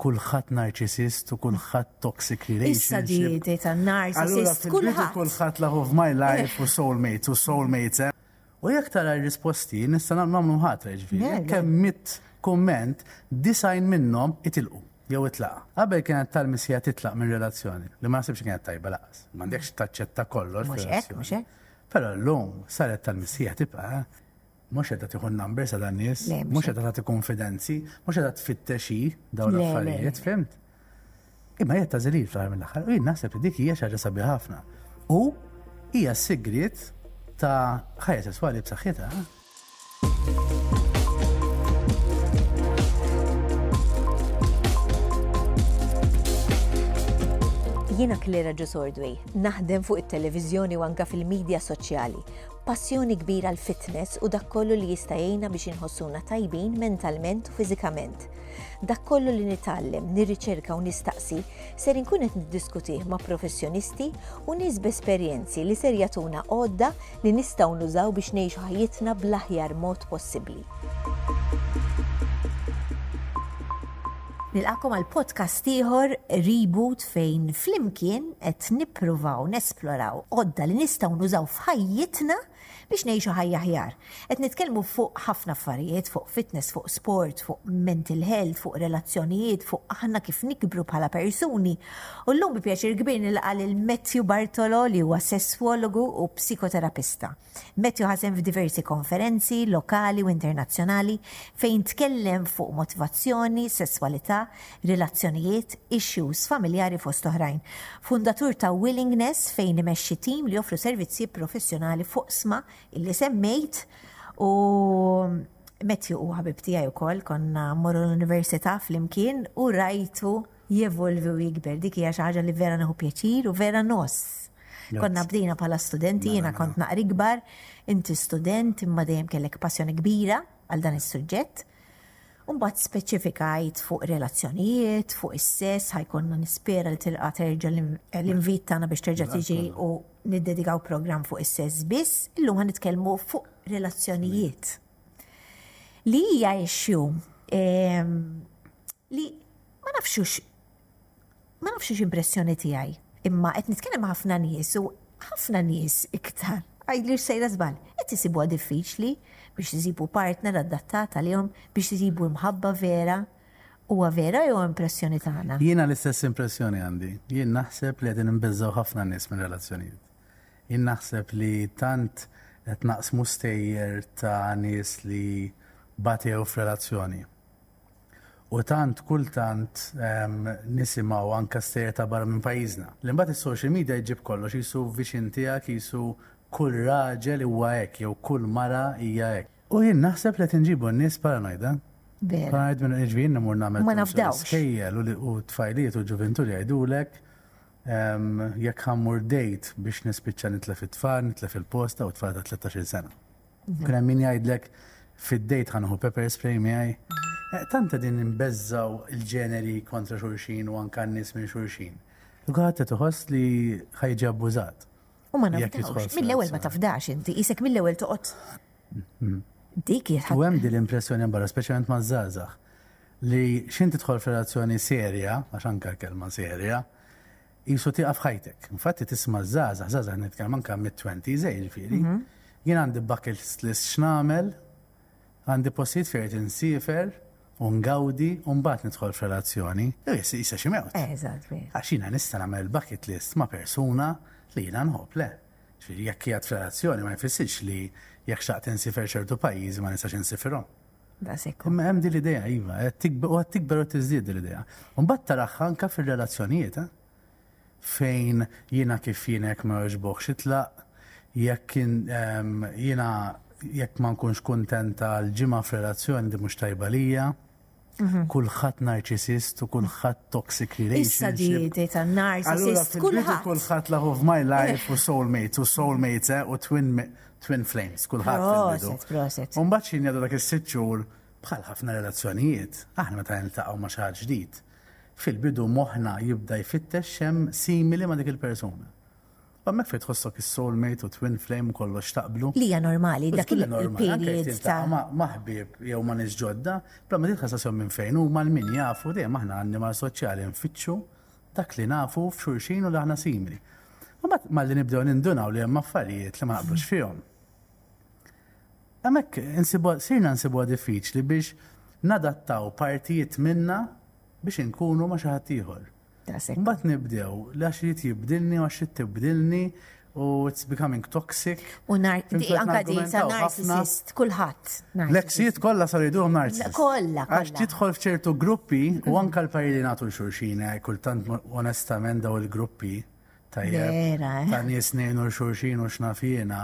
Kulħadd narcissist u kulħadd toxic relationship. Issa di data narcissist, kulħadd. Kulħadd love of my life eh. u soulmates u eh. soulmates. U jekk tara r-risposti nista' nagħmlu ħatra ġifieri. Mela. Jekk hemm mit komment, disajn minnhom itilqu jew itlaqa. Qabel kienet tal-missija titlaq minn relazzjoni li ma nasibx kienet tajba laqas. M'għandekx taċċetta kollox. Mhux hekk, mhux hekk. Però l-lum saret tal-missija tibqa' mux edha tiħun numbers għal nies mux edha tiħun konfidenzi, mux edha tfittexi daw l-affarijiet, fimt? Imma jgħet tażilil fl-ħar mill ħar u jien naħseb dik hija xaġa sabi ħafna. U hija s-sigrit ta' ħajja sessuali b b'saħħitha. Jiena Klera Ġusordwej, naħdem fuq it televizjoni u anka fil-medja soċjali. Passjoni kbira għal fitness u dak kollu li jista' biex inħossuna tajbin mentalment u fiżikament. Dak kollu li nitallem, nirriċerka u nistaqsi ser inkun qed niddiskutih ma' professjonisti u nies esperienzi li ser jatuna għodda li nistgħu nużaw biex ngħixu ħajjitna bl-aħjar mod possibbli. Nilqakom għal podcast ieħor Reboot fejn flimkien qed nippruvaw nesploraw odda li nistgħu nużaw f'ħajjitna biex nejxu ħajja ħjar. Et nitkellmu fuq ħafna affarijiet, fuq fitness, fuq sport, fuq mental health, fuq relazzjonijiet, fuq aħna kif nikbru bħala persuni. U l-lum bi pjaċir kbir għal il-Matthew Bartolo li huwa sessuologu u psikoterapista. Matthew ħasem f'diversi konferenzi lokali u internazzjonali fejn tkellem fuq motivazzjoni, sessualità, relazzjonijiet, issues familjari fost oħrajn. Fundatur ta' Willingness fejn imexxi tim li joffru servizzi professjonali fuq sma illi semmejt u Metju u ħabib tijaj u koll, konna morru l-Università fl-imkien u rajtu jevolvi u jikber. Dik hija xaħġa li vera neħu pjaċir u vera nos. Konna bdejna pala studenti, jena kont naqri gbar, inti student, imma dejjem kellek passjoni kbira għal dan is-suġġett. Umbat speċifikajt fuq relazzjonijiet, fuq is-sess, ħajkonna nispera li tilqa terġa l-invit tagħna biex terġa' tiġi u niddedikaw program fuq is-sess biss, illum għan nitkellmu fuq relazzjonijiet. Li hija issue li ma nafxux ma nafxux impressjoni tiegħi. Imma qed nitkellem ħafna nies u ħafna nies iktar għajli sejra żbal. Qed isibuha diffiċli biex isibu partner adattata għalihom biex isibu mħabba vera huwa vera jew impressjoni tagħna? Jiena l-istess impressjoni għandi. Jien naħseb li qegħdin nbeżżaw ħafna nies minn relazzjonijiet jinnaħseb li tant qed naqsmu stejjer ta' nies li batew f'relazzjoni. U tant kultant um, nisimaw anka stejjer ta' barra minn pajjiżna. L-imbagħad is-social media jġib kollox jisu viċin tiegħek jisu kull raġel huwa hekk jew kull mara hija hekk. U jien naħseb li tinġibu n-nies paranoida. Paranoid minn iġvien namur namel. Ma nafdawx. Skejjel u tfajliet u ġuventu li għajdulek jekk ħammur dejt biex nispiċċa nitlef it-tfal, nitlef il-posta u tfal ta' 13 sena. Mhm. Kuna min jgħidlek fid-dejt ħanħu pepper spray miegħi. Mhm. Eh, Tanta din imbezzaw il-ġeneri kontra xurxin u anka n-nis minn xurxin. Għatta tuħoss li ħajġi abbużat. U ma nafdawx, mill-ewel ma tafdax inti, isek mill-ewel toqot. Mhm. Dik jħad. U għem l impressjoni barra, specialment ma' zazax, li tħol titħol relazzjoni serja, għax anka kelma serja, jisu tiqaf ħajtek. Infatti tisma zaza, zaza nitkellem anka mid-20s, eh, ġifieri. Mhm. Jien għandi bucket list x'namel, għandi un fejn insifer, bat nitħol nidħol f'relazzjoni. Jissi jissa ximewt. Eżat, eh, Għaxina nista nagħmel bucket list ma' persuna li jina nħob le. Ġifieri jekk jgħat relazzjoni ma jfissirx li jekk xaqt insifer ċertu pajjiżi ma nistax insifirhom. Imma hemm din l-idea iva, u għat tikber u tiżdied l-idea. Un-bat taraħħa anka fir-relazzjonijiet, eh? fejn jina kif jina jek ma joġboħ xitlaq, jekk jina jekk ma nkunx kontenta l f f'relazzjoni di mux tajba lija, mhm. kullħat narcissist u kullħat toxic relationship. Issa di data narcissist, kullħat. Kullħat laħu f my life u soulmates u soulmates eh, u twin, twin flames, kullħat. Proset, proset. Un bħadxin jadu dak il-sitxur bħal ħafna relazzjonijiet, aħna ma ta' niltaqaw ma xaħġ ġdijt fil-bidu moħna jibda jfittex xem simili ma dik il-persuna. mekk fejt tħossok il-soulmate u twin flame kollox taqblu. Li normali, dak il-period ta' maħbib jew ma nisġodda, bla ma għasjon minn fejn u mal min jafu dejjem aħna ma' soċjali nfittxu dak li nafu f'xulxin u laħna aħna simili. Ma ma li nibdew nindunaw li hemm affarijiet li ma naqblux fihom. Għamek, sirna għadifiċ li biex nadattaw partijiet minna biex inkunu ma' xaħat ieħor. Mbagħad nibdew li għax jrid jibdilni u għax tibdilni u it's becoming toxic. U nar, anka di sa narcissist, kulħadd. L-eksijiet kollha sar jidurhom narcissist. Kollha. Għax tidħol f'ċertu gruppi u anka l-pajli nagħtu l-xurxin, eh, kultant onestament daw il-gruppi tajjeb. Eh. Ta' nies u l-xurxin u xnafjena.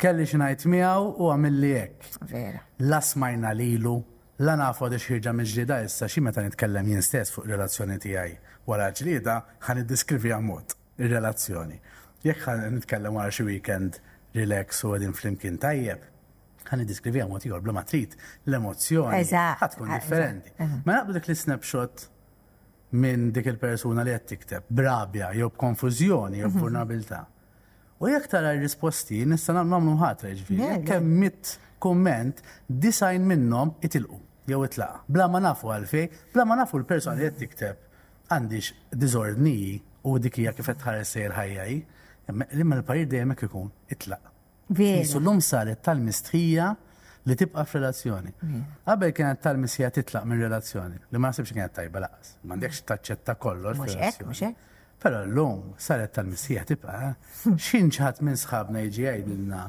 Kelli xinajt miegħu u għamilli hekk. Vera. Lasmajna lilu la nafu għadix ħirġa minn issa xi meta nitkellem jien stess fuq relazzjoni tiegħi wara ġlida ħan iddiskrivi għamot ir-relazzjoni. Jekk ħan nitkellem wara xi weekend relax u għedin flimkien tajjeb, ħan iddiskrivi għamot jgħor bla matrit l-emozjoni ħatkun differenti. Ma naqbdu dik li snapshot minn dik il-persuna li qed tikteb brabja jew konfużjoni jew mhm. vulnerabilità. U jekk tara r-risposti nista' nagħmlu ħatra ġifieri, jekk hemm mit kumment, design minnhom itilqu jew itlaq. Bla ma nafu għalfej, bla ma nafu l-persona li tikteb għandix diżordniji u dikija kif qed tħares sejr ħajjaj. Imma l-parir dejjem ikun itlaq. l-lum saret tal-mistrija li tibqa' f'relazzjoni. Qabel kienet tal mistrija titlaq minn relazzjoni li ma nasibx kienet tajba laqas. M'għandekx taċċetta kollox. Mhux hekk, mhux hekk. Però l-lum saret tal mistrija tibqa' xinċħat minn sħabna jiġi jgħidilna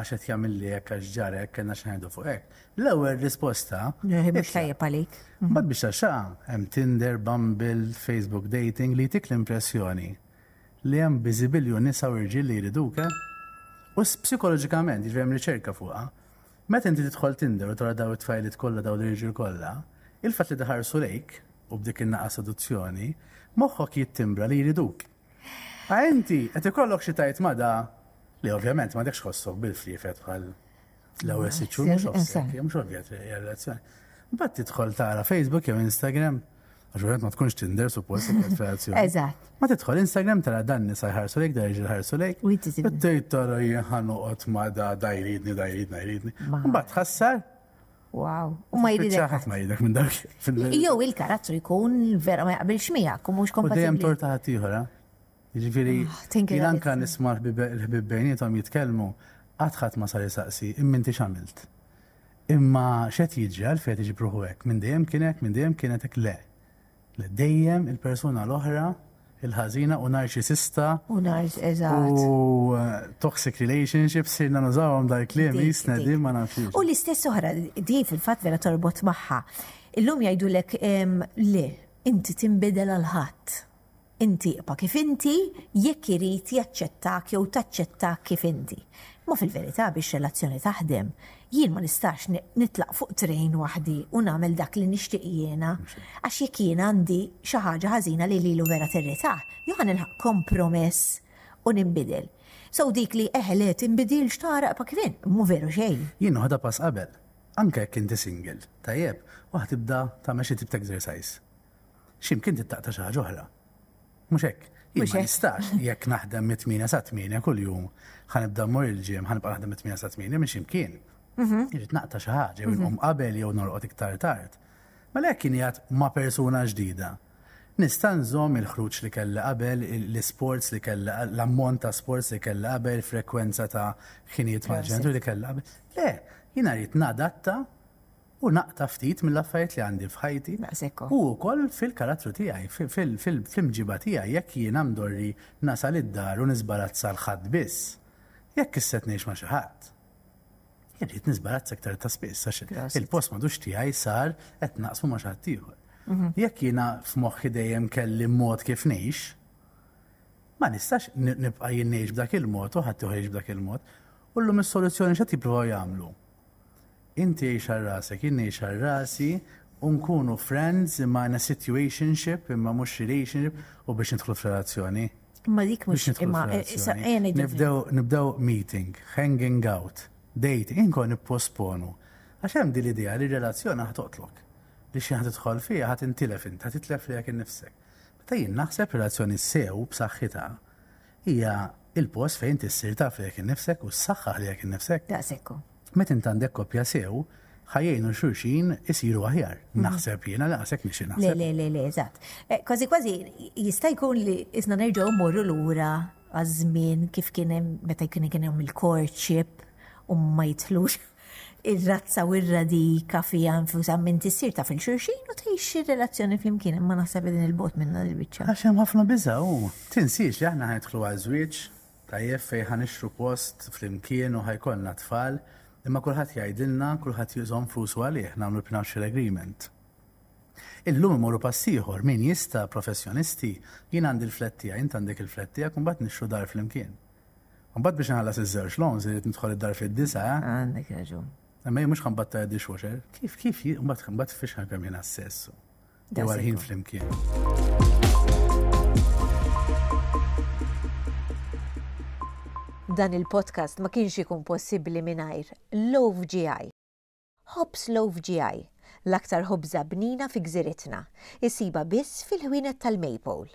għaxet jgħamil li jek għax ġarek kena xħajdu fuq ek. L-ewel risposta. Mux tajjeb għalik. Ma biex għaxa, hemm Tinder, Bumble, Facebook dating li tik l-impressjoni li hemm bizibilju nisa u rġil li jriduka u psikologikament jġvem riċerka fuqa. Meta inti tidħol Tinder u tara daw it-tfajlit kollha daw l rġil kollha, il-fatt li daħarsu lejk u b'dik in seduzzjoni, moħħok jittimbra li jriduk. Għajnti, għet ikollok xitajt mada Li ovvjament ma dekx ħossok bil-flifet bħal l-ewwel siċċur mhux ovvjat, mhux ovvjat relazzjoni. Mbagħad tidħol tara Facebook jew Instagram, għaxurret ma tkunx Tinder suppost relazzjoni. Eżat. Ma tidħol Instagram tara dan nisa ħarsu lejk, da jiġi ħarsu lejk. Tgħid tara ħanoqgħod ma da da jridni, da jridni, jridni. Mbagħad ħassar Wow. U ma jridek. ċaħat ma jridek minn dawk. Jow il karazzu jkun vera ma jgħabil xmija, kumux mhux kompatibbli. Dejjem torta ħatiħora. Ġifiri, ah, jilanka nisma l-ħbib bejnietom jitkelmu, għadħat ma sar jisaqsi, immin ti xamilt. Imma xet jiġi għalfejt iġi pruħuek, minn dejjem kienek, minn dejjem kienetek le. Le dejjem il-persuna l-oħra, il-ħazina u narċisista. U narċ, eżat. U eh, toxic relationships, sirna nużawam dal klim jisna di ma nafx. U l-istess oħra, di fil-fat vera torbot maħħa. Illum jajdu l-ek le, inti timbidel għal-ħat inti pa kif inti jekk irid jaċċettak jew taċċettak kif inti. Ma fil-verità biex relazzjoni taħdem, jien ma nistax nitlaq fuq trejn waħdi u nagħmel dak li nixtieq jiena għax jekk jien għandi xi ħaġa ħażina li lilu vera territà, jew ħanilħaq kompromess u nimbidel. So dik li eħlet eh, imbidil x'taraq pa kifin, mu veru xejn. Jien ħada pass qabel, anke jekk inti single, tajjeb, waħ tibda ta' xi tip ta' exercise. X'imkien tittaqta xi ħaġa oħra Mux hekk. Mux nistax, jekk naħdem mit 8 sa 8 kull jum, ħanibda mmur il-ġim, ħanibqa naħdem mit 8 sa 8 minn ximkien. Mhm. Irrid naqta xi ħaġa, jew mhm. nqum qabel jew norqod iktar tard. Ma jekk kien jgħat ma' persuna ġdida. Nista' nżomm il-ħruġ li kellha qabel, l-sports li kellha, l-ammont ta' sports li kellha qabel, frekwenza ta' ħinijiet mal-ġentu li kellha qabel. Le, jiena rrid nadatta u naqta ftit mill-affarijiet li għandi fħajti. U kol fil-karattru tiegħi, fil-mġiba tiegħi, jekk jien mdorri nasal id-dar u nizbarazza l ħad biss, jekk kisset ngħix ma xi ħadd. Jien nizbarazza aktar ta' spiss il-post madux tiegħi sar qed naqsmu maċħat xi mhm. Jekk jiena f'moħħi dejjem kelli mod kif ngħix, ma nistax nibqa' jien b'dak il-mod u ħadd b'dak il-mod. u l-lum is-soluzzjoni xa tippruvaw jagħmlu inti xar rasek, inni xar rasi, unkunu friends imma na situationship imma mux relationship u biex nidħlu f'relazzjoni. Ma dik mux imma eh, eh, nibdew nibdew meeting, hanging out, date, inkon nipposponu. Għaxem di l-idea li relazzjoni ħatotlok. Li xi ħatidħol fija ħat intilef int, ħat li jek nifsek. Ta' jien naħseb relazzjoni sew b'saħħitha hija il-post fejn tissir taf li jek nifsek u s saxħa li jek nifsek. Da' sekku. Met int għandek kopja sew, ħajjenu xurxin isiru aħjar. Mhm. Naħseb jiena laqsek nixi naħseb. Le, le, le, eżatt. Eh, kważi kważi jista' jkun li jisna nerġgħu mmorru lura għaż-żmien kif kien hemm meta kien kien hemm il-courtship u ma jitlux ir-razza u ir-radika fija nfusa minn tissir ta' fil-xurxin u tgħix ir-relazzjoni flimkien ma naħseb din il-bot minna l bicċa Għax hemm ħafna biża u tinsiex li aħna ħanidħlu għazwiċ żwieġ tajjeb fejn ixru post flimkien u ħajkollna tfal. Imma kulħadd jgħidilna, kulħadd jużhom flus għalih nagħmlu l financial Agreement. Illum imorru passiħor, min jista professjonisti, jien għandi l-flettija, int għandek il-flettija, kumbat nixxu dar fl-imkien. Kumbat biex nħallas iż-żewġ loans, irrid nidħol id-dar fid-disa. Għandek raġun. Imma mhux ħambatta dishwasher. Kif kif mbagħad fiex ħankam jien assessu. Dewar ħin fl-imkien. Dan il-podcast ma kienx ikun possibbli mingħajr Love GI. Hobbs Love GI, l-aktar ħobza bnina fi gżiritna, isiba biss fil-ħwienet tal-Maple.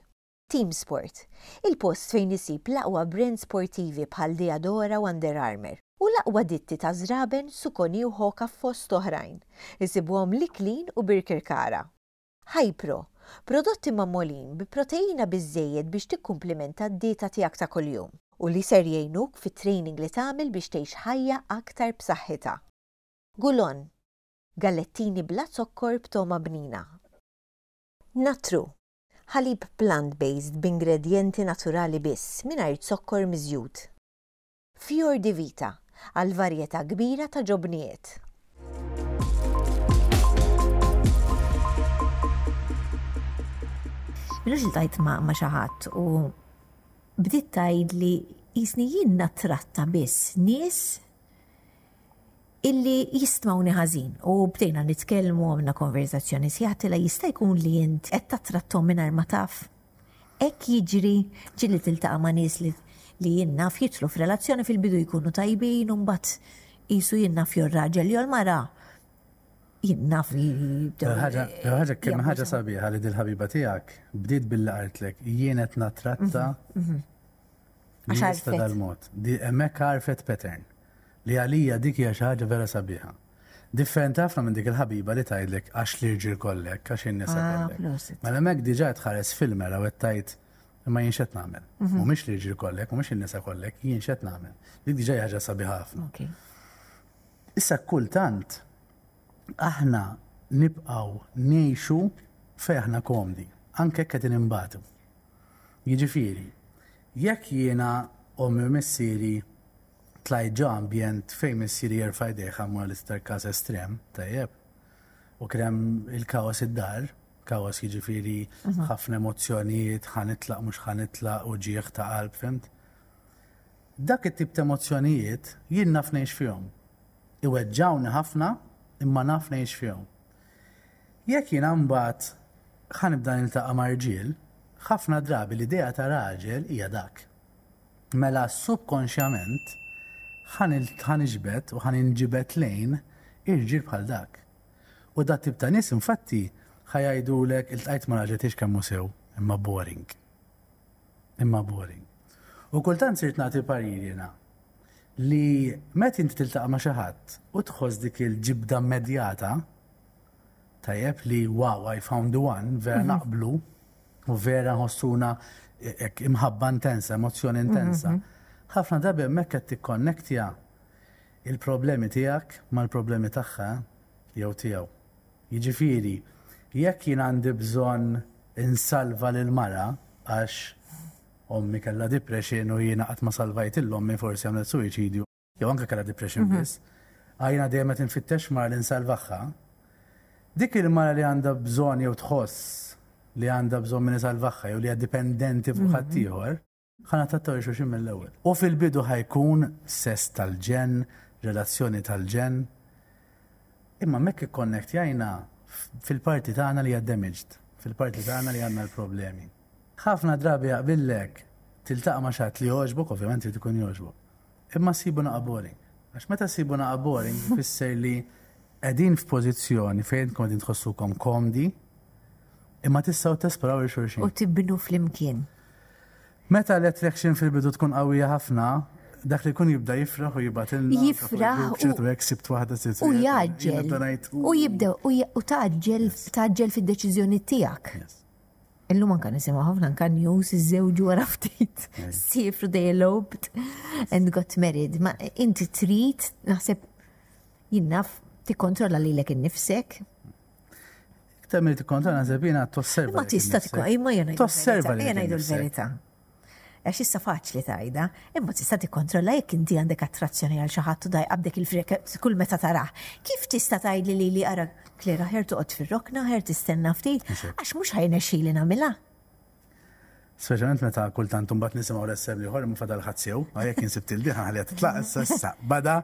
Team Sport, il-post fejn isib l-aqwa brand sportivi bħal Diadora u Under Armour u l-aqwa ditti ta' zraben, sukoni u hoka fost oħrajn, isibuhom liklin u birkir kara. Hypro, prodotti mammolin bi proteina bizzejed biex tikkumplimenta d-dieta tiegħek ta' kuljum u li ser jgħinuk fit training li tagħmel biex tgħix ħajja aktar b'saħħitha. Gulon, gallettini bla sokkor b'toma bnina. Natru, ħalib plant-based b'ingredjenti naturali biss mingħajr sokkor miżjud. Fjor di vita, għal varjetà kbira ta' ġobnijiet. Minux il-tajt ma' xaħat u bdiet tajd li jisni jinnna tratta biss nies illi jistmawni ħażin u bdejna nitkellmu għamna konverzazzjoni sjaħtila jista' jkun li jint qed trattom minn ma taf. Ek jiġri ġilli tiltaqa' ma' nies li li fjitlu jitlu f'relazzjoni fil-bidu jkunu tajbin un mbagħad jisu jinnna fjur raġel jol l-mara jinnaf li. ħagġa kemm ħagġa sabiħa li dil-ħabiba tijak, bdiet bil-artlek, jienet natratta. Mhm, mhm. Għaxa dal-mod. Di emmek għarfet pattern. Li għalija dik hija xi vera sabiħa. Differenta għafna minn dik il-ħabiba li tajdlek għax li rġir kollek, għax in-nisa ah, kollek. Mela ma l-emmek diġa tħares filmer għaw tajt ma jinxet namel. U mhm. mux li rġir kollek, u mux in-nisa kollek, jinxet namel. Dik diġa ħaġa sabiħa għafna. Issa kultant, aħna nibqaw neħxu feħna komdi, anke qed imbatu. Jiġifieri, jekk jiena omi messiri tlajt ambjent fejn missieri jerfa' jdejħa l-istar każ estrem, tajjeb, u krem il-kawas id-dar, kawas jiġifieri mhm. ħafna emozzjonijiet, ħanitlaq mhux ħanitlaq u ġieħ ta' qalb, fimt? Dak it-tip ta' emozzjonijiet jien nafnejx ngħix fihom. Iweġġawni ħafna imma naf ngħix fihom. Jekk jien mbagħad ħanibda niltaqa' marġiel, ħafna drabi l-idea ta' raġel hija dak. Mela subkonxjament ħan iġbet u ħan inġibet lejn irġil bħal dak. U dat tip ta' nies infatti ħajajdulek il tajt ma raġetix kemm sew imma boring. Imma boring. U kultant sirtna nagħti pariri li met inti tiltaqa ma' xaħat u tħoss dik il-ġibda medjata tajjeb li wow, I found the one, vera mhm. naqblu u vera ħossuna e- imħabba intensa, emozjoni mhm, intensa. Mhm. ħafna darbi mekk qed tikkonnektja il-problemi tiegħek mal-problemi tagħha jew tiegħu. Jiġifieri, jekk jien għandi bżonn insalva lil mara għax ommi kalla depression u jiena qatt ma salvajt l ommi forsi għamlet suicidju. Jew anke kalla depression mhm. biss. Għajna dejjem tinfittex infittex mara li Dik il-mara li għandha bżonn jew tħoss li għandha bżonn minn isalvaħħa jow li hija dipendenti fuq ħadd mhm. ieħor, ħana tattaw xulxin mill-ewwel. U fil-bidu ħajkun sess tal-ġen, relazzjoni tal-ġen. Imma mekk ikkonnektjajna fil-parti tagħna li hija damaged, fil-parti tagħna li għandna l-problemi ħafna drabi jaqbillek tiltaqa ma' xatt li joġbuk, ovvijament li tkun joġbuk. Imma sibu naqa boring. Għax meta sibu naqa boring, fisser li għedin f'pozizjoni fejn kom għedin tħossukom komdi, imma t tesperaw li xurxin. U tibbinu fl-imkien. Meta l-attraction fil-bidu tkun qawwija ħafna, dak li kun jibda jifraħ u jibatilna. Jifraħ. ċertu jek sibt wahda U jaġġel. U jibda, u taġġel fil-deċizjoni tijak. Yes. Illum kan nisimgħu ħafna kan news iż żewġu wara ftit. Sifru they eloped and got married. Ma inti trit naħseb jinnaf tikkontrolla lilek innifsek. Iktar milli tikkontrolla naħseb t tosserva. Ma tista' tikwa imma jiena. Tosserva. Jiena ngħidu l-verità għax issa faċli tajda, imma tista' tikkontrolla jekk inti għandek attrazzjoni għal xi ħadd u dajqabdek il-frek kull meta tarah. Kif tista' tgħidli li li ara klera ħer toqgħod fir-rokna, ħer tistenna ftit, għax mhux ħajnexxili nagħmilha. Speċjalment meta kultant imbagħad nisimgħu resseb li ħorm fadal ħadsjew, għajek għalja t-tlaq, s issa bada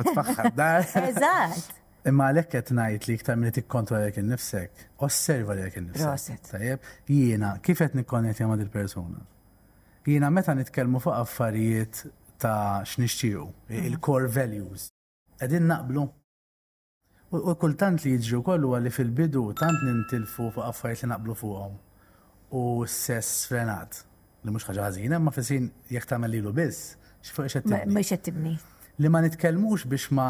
u tfaħħar dar. Eżatt. Imma għalhekk qed ngħid li iktar t-kontra tikkontrolla jekk innifsek, osserva jekk innifsek. Tajjeb, jiena kif qed nikkonnettja ma' dil-persuna? jina meta nitkellmu fuq affarijiet ta' x'nixtiequ, il-core mhm. values. Qegħdin naqblu. U kultant li jiġri wkoll huwa li fil-bidu tant nintilfu fuq affarijiet li naqblu fuqhom. U s-sess frenat. Li mhux ħaġa ħażina, ma fisin jekk tagħmel lilu biss. X'fuq xettibni. ma xettibni. Li ma nitkellmux biex ma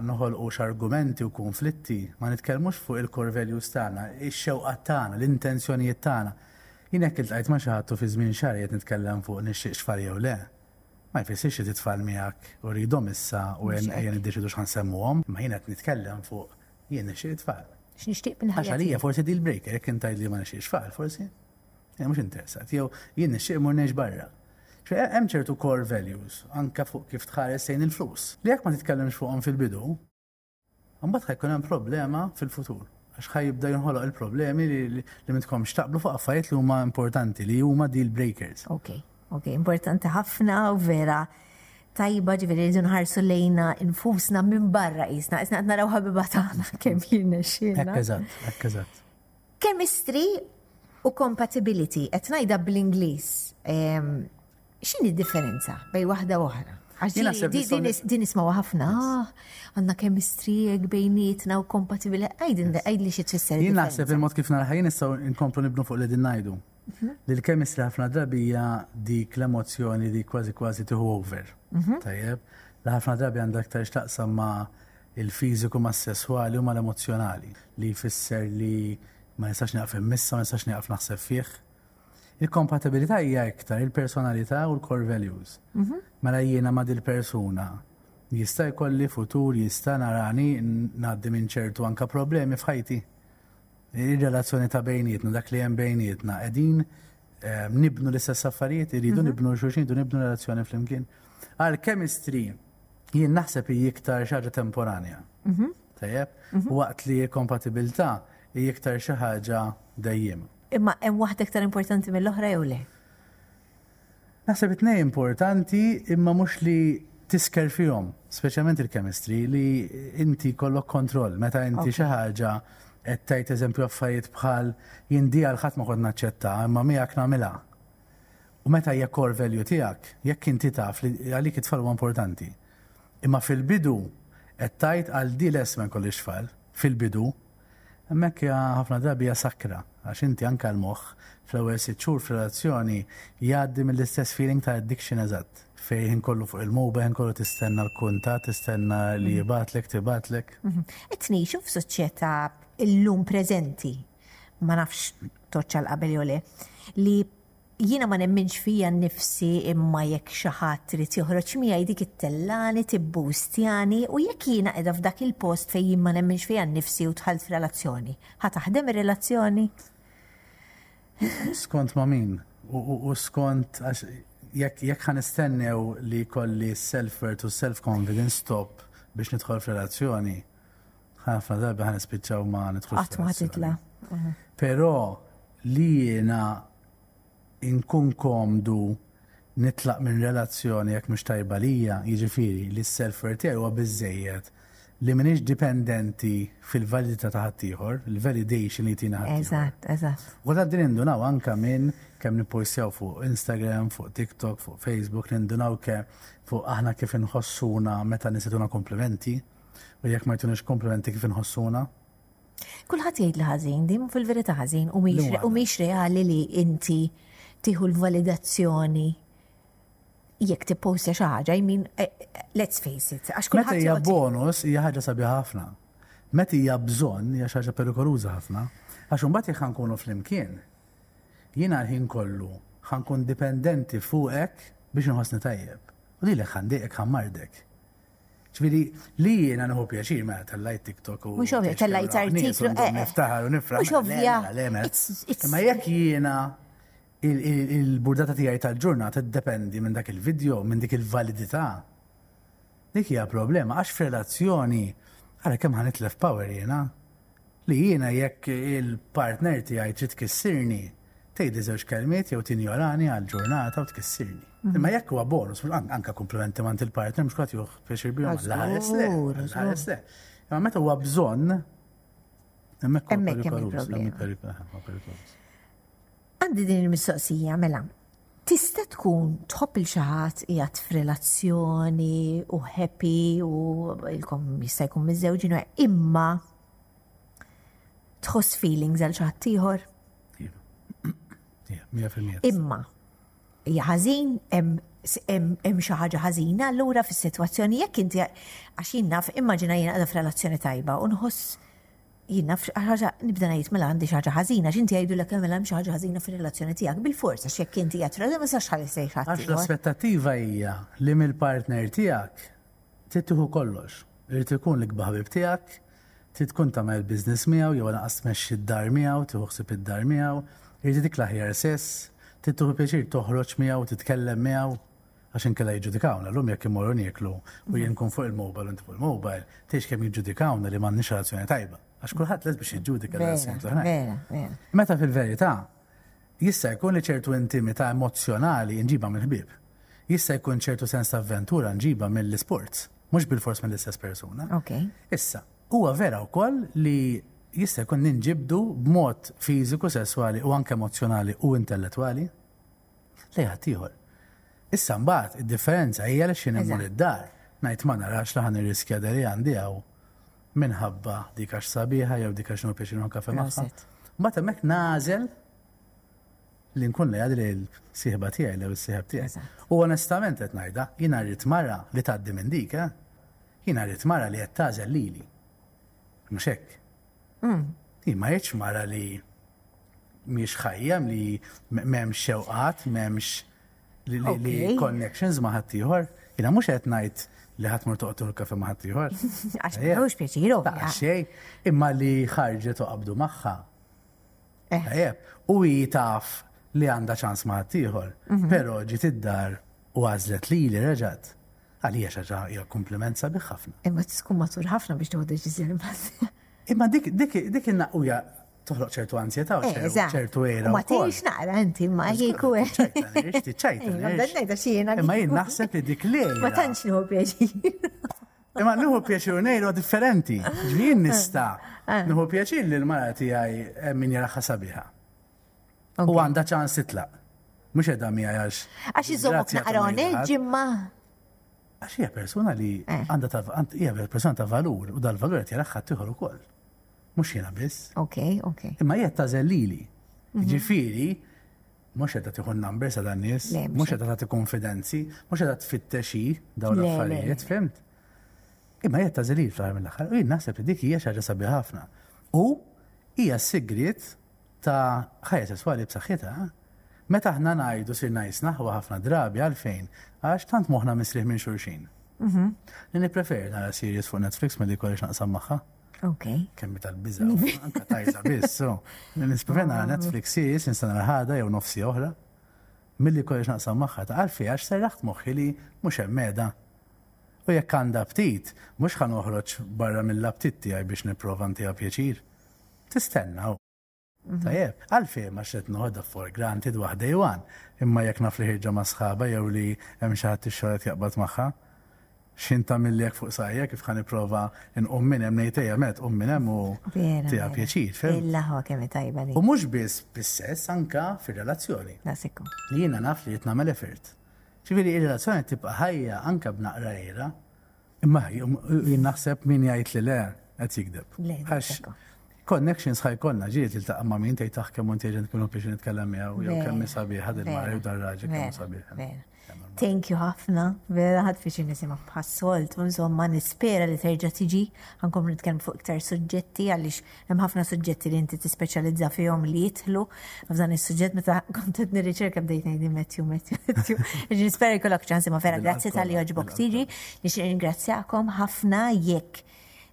noħolqux argumenti u konflitti, ma nitkellmux fuq il-core values tagħna, ix-xewqat tagħna, l-intenzjonijiet tagħna Jinek il-tajt ma fi żmien xar nitkellem fuq nixxieq xfar jew le. Ma jfessiex li titfal miegħek u rridhom issa u hemm ejja niddeċidu x'ħan għom, ma jien qed nitkellem fuq jien nixxieq tfal. X'nixtieq minn ħaġa. Għaxalija forsi l breaker jekk intajd li ma nixxieq xfar forsi. Jena mhux interessat, jew jien nixxieq mur nex barra. Hemm ċertu core values, anka fuq kif tħares sejn il-flus. Li jekk ma titkellemx fuqhom fil-bidu, mbagħad ħajkun hemm problema fil-futur xħaj jibda jinħoloq il-problemi li mitkom xtaqblu fuq affarijiet li huma importanti li huma deal breakers. Ok, ok, importanti ħafna u vera tajba ġiviri li nħarsu lejna infusna minn barra jisna, jisna għatna rawħa ħabiba taħna kem jirna xina. Ekkazat, ekkazat. Chemistry u compatibility, etnajda bl-Inglis, xini differenza bej wahda u oħra? Din nismawa ħafna, għanna kemistri bejnietna u kompatibili, għajdin da għajd li xie tfisser. Jien naħseb il-mod kif narħajin issa nkomplu nibnu fuq mhm. li din najdu. L-kemistri ħafna drabija dik l-emozjoni di kważi kważi tiħu over. Mhm. Tajjeb, ħafna drabi għandak ta' xtaqsam ma' il-fiziku ma' s-sessuali u ma' l-emozjonali li jfisser li ma' jistax naqfem missa, ma' jistax naqfem naħseb fieħ. Il-kompatibilità hija iktar il-personalità u l-core values. Mhm. Mela jiena ma' dil-persuna jista' jkolli futur, jista' narani ngħaddi minn ċertu anka problemi f'ħajti. Ir-relazzjoni ta' bejnietna, dak li hemm bejnietna, qegħdin ehm, nibnu l-istess affarijiet, iridu mhm. nibnu xulxin, iridu nibnu relazzjoni flimkien. Għal chemistry jien naħseb hi iktar xaġa temporanja. Mhm. Tajjeb, waqt li kompatibilità hi iktar xi ħaġa dejjem. Imma hemm waħda iktar importanti mill-oħra jew le? Naħseb it importanti imma mhux li tisker fihom, speċjalment il-chemistry, li inti kollok kontroll meta inti xi ħaġa qed tgħid eżempju affarijiet bħal jindi għal ħadd ma kont naċċetta, imma miegħek nagħmilha. U meta hija core value tiegħek, jekk inti taf li għalik it-tfal importanti. Imma fil-bidu qed tajt għal di less ma xfal, fil-bidu, Emmek ħafna drabi sakra, għax inti anka l-moħ fl-ewwel sitt xhur fil-relazzjoni jgħaddi mill-istess feeling ta' addiction eżatt. Fej kollu fuq il-moba, kollu tistenna l-kunta, tistenna li mhm. jibatlek, tibatlek. Qed mhm. ngħixu f'soċjetà illum prezenti, ma nafx toċċa l-qabel jole, li jiena ma nemminx fija nnifsi imma jekk xi ħadd trid joħroġ miegħi it-tellani tibbustjani u jekk jiena qiegħda f'dak il-post fejn jien ma nemminx fija nnifsi u tħalt relazzjoni. Ħa aħdem ir-relazzjoni? Skont ma min u skont jekk ħan istennew li kolli self-worth u self-confidence stop biex nidħol f'relazzjoni, ħafna darba ħan ispiċċaw ma nitħol f'relazzjoni. Però li jiena inkun komdu nitlaq minn relazzjoni jekk mhux tajba lija, jiġifieri li s-selfer tiegħi huwa biżejjed li minix dipendenti fil-validità ta' ħaddieħor, il-validation li tina ħaddieħor. Eżatt, eżatt. U ta' din indunaw anka minn kemm nippostjaw fuq Instagram, fuq TikTok, fuq Facebook, nindunaw ke fuq aħna kif inħossuna meta nisetuna komplimenti, u jekk ma jtunix komplimenti kif inħossuna. Kulħadd jgħid li ħażin, dim fil-verità ħażin u mhix reali li inti tieħu l-validazzjoni jekk tippostja xi ħaġa, I mean, eh, eh, let's face it, għax Meta hija bonus hija ħaġa sabiħa ħafna. Meta hija bżonn hija xi ħaġa perikoluża ħafna, għax imbagħad jekk ħankunu flimkien. Jiena l-ħin kollu ħankun dipendenti fuqek biex inħossni tajjeb. U li lek ħandejek ħammardek. ċviri, li jiena nħu pjaċir mela tellajt TikTok u. Mux ovvja, tellajt artiklu. Eh, niftaħar u nifraħ. Mux mela, ovvja. Mela, mela. Ma jekk jiena il-burdata tiegħi tal-ġurnata tiddependi minn dak il-video, minn dik il-validità. Dik hija problema għax f'relazzjoni għara kemm ħanitlef power jiena. Li jiena jekk il-partner tiegħi trid tkissirni tgħidi żewġ kelmiet jew tinjorani għal-ġurnata u tkissirni. Mhm. Imma jekk huwa bonus, anka komplimenti mant il-partner mhux kwad juh pexir bihom l-ħares le. le. Imma meta huwa bżonn, hemmhekk hemm Għandi din il-mistoqsija mela. Tista' tkun tħobb il-xaħat jgħat f'relazzjoni u happy u ilkom jista' jkun mizzewġinu imma tħoss feelings għal xaħat ieħor. Imma ħażin hemm xi ħaġa ħażina allura fis-sitwazzjoni jekk inti għax naf immaġina jien qiegħda f'relazzjoni tajba u nħoss jina ħaġa nibda ngħid mela għandi xi ħaġa ħażina, x'inti jgħidu lek hemm hemm xi ħaġa ħażina fir-relazzjoni tiegħek bil-fors għax jekk inti qed ma sax ħalli sejn ħadd. Għax l-aspettattiva hija li mill-partner tiegħek tittieħu kollox. Irid ikun l ħabib tiegħek, titkun tkun tagħmel business miegħu jew naqas tmexxi d-dar miegħu, tieħuħsib id-dar miegħu, irid dik l-aħjar sess, tittuħu pjaċir toħroġ miegħu, titkellem miegħu għax inkella jġudikawna, l-lum jek imorru nieklu u jien kun fuq il-mobile, un fuq il-mobile, tiex kemm jġudikawna li m'għandniex relazzjoni tajba. Għax kulħadd les biex jiġġudika l-sens. Meta fil-verità, jista' jkun li ċertu intimità emozjonali nġiba mill-ħbib. Jista' jkun ċertu sens avventura nġiba mill-sports, mhux bil-fors mill-istess persuna. Issa, huwa vera wkoll li jista' jkun ninġibdu b'mod fiżiku, sessuali u anke emozjonali u intellettwali li ħaddieħor. Issa mbagħad id-differenza hija li x'inhemmur id-dar. Ngħid ma narax li ħan irriskja deri għandi hawn minħabba dikax sabiħa jew dikax nur peċin għon kafe maħsa. Ma mek nazel li nkun li għadri l-sihba tijaj, l s-sihab tijaj. U onestament et najda, jina rrit marra li taddi minn dik, eh? jina rrit marra li jattazel mm. li li. Mxek. Ma jieċ marra li miex ħajjam li memx xewqat, memx li connections maħat tiħor. Jina mux et najt li ħadd mur toqgħod kafe ma' ħadd ieħor. Għax mhux pjaċiru. imma li ħarġet u qabdu magħha. Ejjeb, eh. u taf li għandha ċans ma' ħadd ieħor, mhm. però ġiet id-dar u għażlet li li reġgħet. Għalija xaġa hija kompliment sabiħ ħafna. Imma tkun matur ħafna biex tuħu deċiżjoni Imma dik dik dik toħloq ċertu ansjeta u eh, ċertu era. Ma tiex naqra inti ma jieku. Ma jien naħseb li dik li. Ma tantx nħu pjaċir. Imma nħu pjaċir u nejlu differenti. Ġvien nista. Ah. Nħu pjaċir li l-mara tijaj eh, min jiraħħa sabiħa. U għanda ċans titlaq. Mux edha mi għax. Għax jizomok naqroni ġimma. Għax hija persona li eh. għanda ta' hija persona ta' valur u dal-valur qed jaraħħa tieħor ukoll mux jena biss. Ok, ok. Imma jett tażel lili. Mhm. Ġifiri, mux jett tiħun numbers għal n-nis, mux jett tagħti konfidenzi, mux jett tfittexi daw l-affarijiet, fimt? Imma jett tażel fl-ħar mill ħar u jien naħseb li dik hija xaġa sabi ħafna. U hija sigriet ta' ħajja sesswali b'saħħitha. Meta ħna ngħidu sir najs naħwa ħafna drabi għalfejn, għax tant moħna misriħ minn xulxin. Mhm. Nini preferi nara series fuq Netflix ma li kollox naqsam magħha. Ok. Kemmi tal-biza, anka tajza biss, so. Nisprovena Netflix sis, instan ħada jew nofsi oħra. Milli kolli naqsam maħħa ta' għalfi għax serraħt moħħi li mux emmeda. U jekk għanda aptit, mux xan uħroċ barra mill-aptit tijaj biex niprofa ntija pjaċir. Tistennaw. Mhm. Tajjeb, għalfi ma xed noħda for granted wahda jwan, imma jekk nafli li ħirġa ma jew li hemm xi ħadd ix-xogħol jaqbad magħha xinta millek fuq sajja kif ħan iprofa in minn hemm ngħid ejja met qum minn hemm u tija pjaċir, Il-laħwa kemm tajba li. U mhux biss bis-sess anka fir-relazzjoni. Nasikku. Li jiena naf li jitna nagħmel effort. Ċivili ir-relazzjoni tibqa' ħajja anka b'naqra era, imma um, jien naħseb min jgħid li le qed jikdeb. Għax connections ħaj konna ġiet il taqqa ma' min tgħid taħkem ah, u inti ġent kienu biex nitkellem jew kemm sabiħ ħad il-mari u dar raġel kemm sabiħ. Thank you ħafna, vera ħad fiċi nisima bħassolt, insomma nispera li terġa tiġi, għankom nitkellem fuq iktar suġġetti, għalix hemm ħafna suġġetti li inti tispeċjalizza fihom li jitlu, f'dan is-suġġett meta kont qed nirriċerka bdejt ngħid Metju Metju Metju. Nispera jkollok ċansima vera grazzi tal-li oġbok tiġi, nix ringrazzjakom ħafna jekk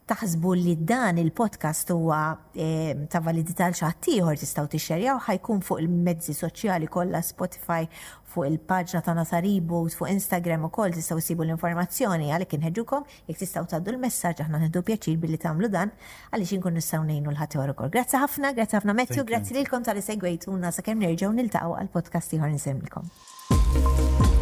taħsbu li dan il-podcast huwa eh, ta' validità l tistaw tistgħu tixxerjaw ħajkun fuq il-mezzi soċjali kollha Spotify fuq il-paġna ta' Nasaribu fuq Instagram ukoll tistgħu sibu l-informazzjoni għalek inħeġġukom jekk tistgħu tgħaddu l messagġ aħna nħeddu pjaċir billi tagħmlu dan għaliex xinkun nistgħu nejnu l-ħadd ukoll. Grazzi ħafna, grazie ħafna Matthew, grazie lilkom tal-li segwejtuna sakemm nerġgħu niltaqgħu għal-podcast ieħor nisimlkom.